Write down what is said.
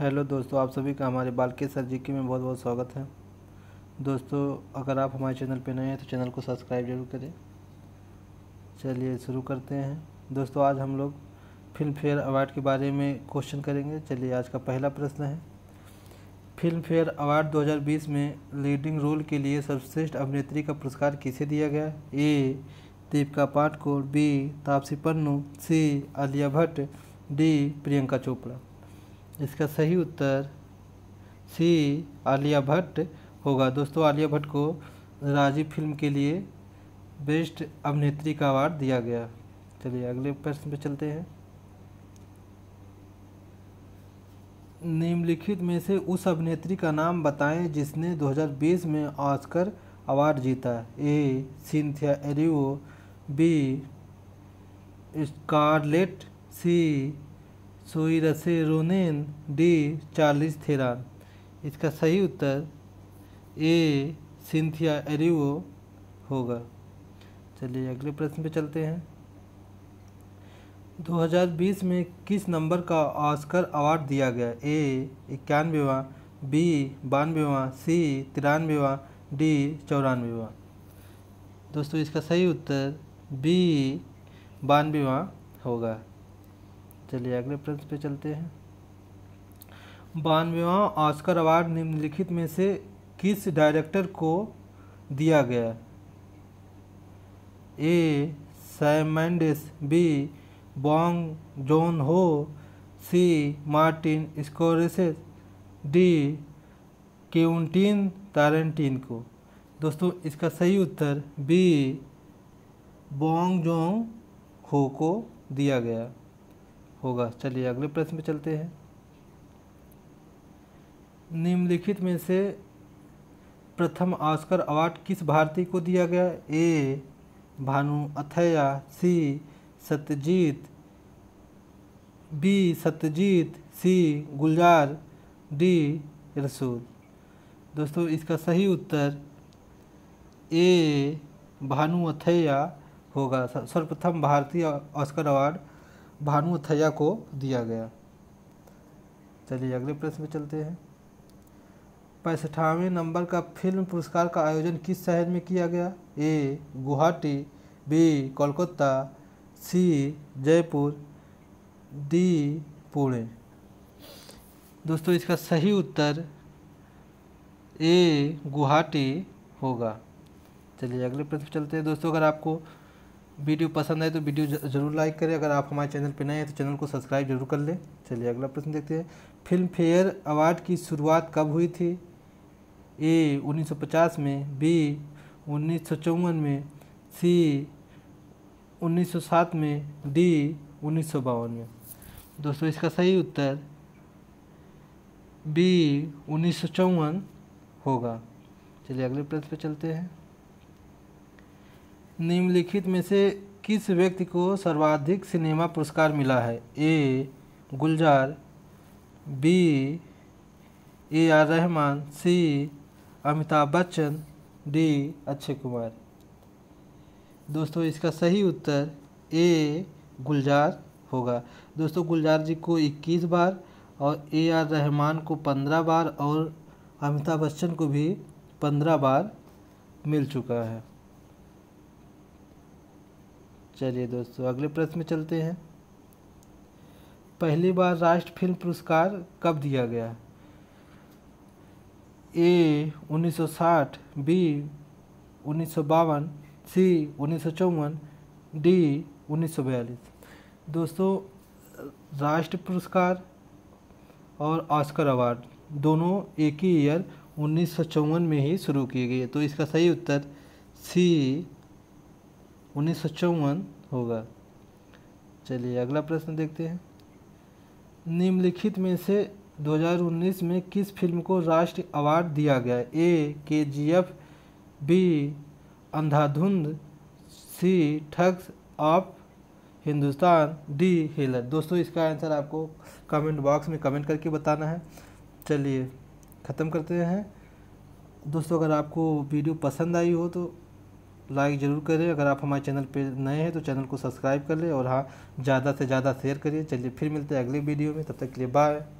hello दोस्तों आप सभी का हमारे बालके सर जी के में बहुत बहुत स्वागत है दोस्तों अगर आप हमारे चैनल पर नए हैं तो चैनल को सब्सक्राइब जरूर करें चलिए शुरू करते हैं दोस्तों आज हम लोग फिल्म फेयर अवार्ड के बारे में क्वेश्चन करेंगे चलिए आज का पहला प्रश्न है फिल्म फेयर अवार्ड 2020 में लीडिंग रोल के लिए सर्वश्रेष्ठ अभिनेत्री का पुरस्कार किसे दिया गया A Deepika Padukone B Taapsee Pannu C Alia Bhatt D Priyanka Chopra इसका सही उत्तर सी आलिया भट्ट होगा दोस्तों आलिया भट्ट को राजी फिल्म के लिए बेस्ट अभिनेत्री का अवार्ड दिया गया चलिए अगले प्रश्न पे चलते हैं निम्नलिखित में से उस अभिनेत्री का नाम बताएं जिसने 2020 में ऑस्कर अवार्ड जीता A Cynthia Erivo B Scarlett C Saoirse रोनेन D Charles थेरान इसका सही उत्तर ए सिंथिया एरिवो होगा चलिए अगले प्रश्न पे चलते हैं 2020 में किस नंबर का ऑस्कर अवार्ड दिया गया ए इक्यानवेवा बी बानवेवा सी तिरानवेवा डी चौरानवेवा दोस्तों इसका सही उत्तर बी बानवेवा होगा चलिए अगले प्रश्न पे चलते हैं बानवेवा ऑस्कर अवार्ड निम्नलिखित में से किस डायरेक्टर को दिया गया A Sam Mendes B Bong Joon Ho C Martin स्कोरेसेस D क्यूनटीन तारेंटीन को दोस्तों इसका सही उत्तर बी बोंग जोंग हो को दिया गया होगा चलिए अगले प्रश्न पे चलते हैं निम्नलिखित में से प्रथम ऑस्कर अवार्ड किस भारतीय को दिया गया A Bhanu Athaiya C Satyajit B Satyajit C Gulzar D Resul दोस्तों इसका सही उत्तर ए भानु अथैया होगा सर्वप्रथम भारतीय ऑस्कर अवार्ड भानुथैया को दिया गया चलिए अगले प्रश्न पे चलते हैं पैंसठावें नंबर का फिल्म पुरस्कार का आयोजन किस शहर में किया गया A Guwahati B Kolkata C Jaipur D Pune दोस्तों इसका सही उत्तर ए गुवाहाटी होगा चलिए अगले प्रश्न चलते हैं दोस्तों अगर आपको वीडियो पसंद आए तो वीडियो जरूर लाइक करें अगर आप हमारे चैनल पर नए हैं तो चैनल को सब्सक्राइब जरूर कर लें चलिए अगला प्रश्न देखते हैं फिल्म फेयर अवार्ड की शुरुआत कब हुई थी ए 1950 में बी उन्नीस में सी 1907 में डी उन्नीस में दोस्तों इसका सही उत्तर बी उन्नीस होगा चलिए अगले प्रश्न पर चलते हैं निम्नलिखित में से किस व्यक्ति को सर्वाधिक सिनेमा पुरस्कार मिला है A Gulzar B A R Rahman C Amitabh Bachchan D Akshay Kumar दोस्तों इसका सही उत्तर ए गुलजार होगा दोस्तों गुलजार जी को 21 बार और ए आर रहमान को 15 बार और अमिताभ बच्चन को भी 15 बार मिल चुका है चलिए दोस्तों अगले प्रश्न में चलते हैं पहली बार राष्ट्र फिल्म पुरस्कार कब दिया गया ए 1960 बी उन्नीस सी उन्नीस डी उन्नीस दोस्तों राष्ट्र पुरस्कार और ऑस्कर अवार्ड दोनों एक ही ईयर उन्नीस में ही शुरू किए गए तो इसका सही उत्तर सी उन्नीस होगा चलिए अगला प्रश्न देखते हैं निम्नलिखित में से 2019 में किस फिल्म को राष्ट्रीय अवार्ड दिया गया ए के जी F B Andhadhun C thugs of Hindostan D Hellaro दोस्तों इसका आंसर आपको कमेंट बॉक्स में कमेंट करके बताना है चलिए ख़त्म करते हैं दोस्तों अगर आपको वीडियो पसंद आई हो तो लाइक ज़रूर करें अगर आप हमारे चैनल पर नए हैं तो चैनल को सब्सक्राइब कर लें और हाँ ज़्यादा से ज़्यादा शेयर करिए चलिए फिर मिलते हैं अगले वीडियो में तब तक के लिए बाय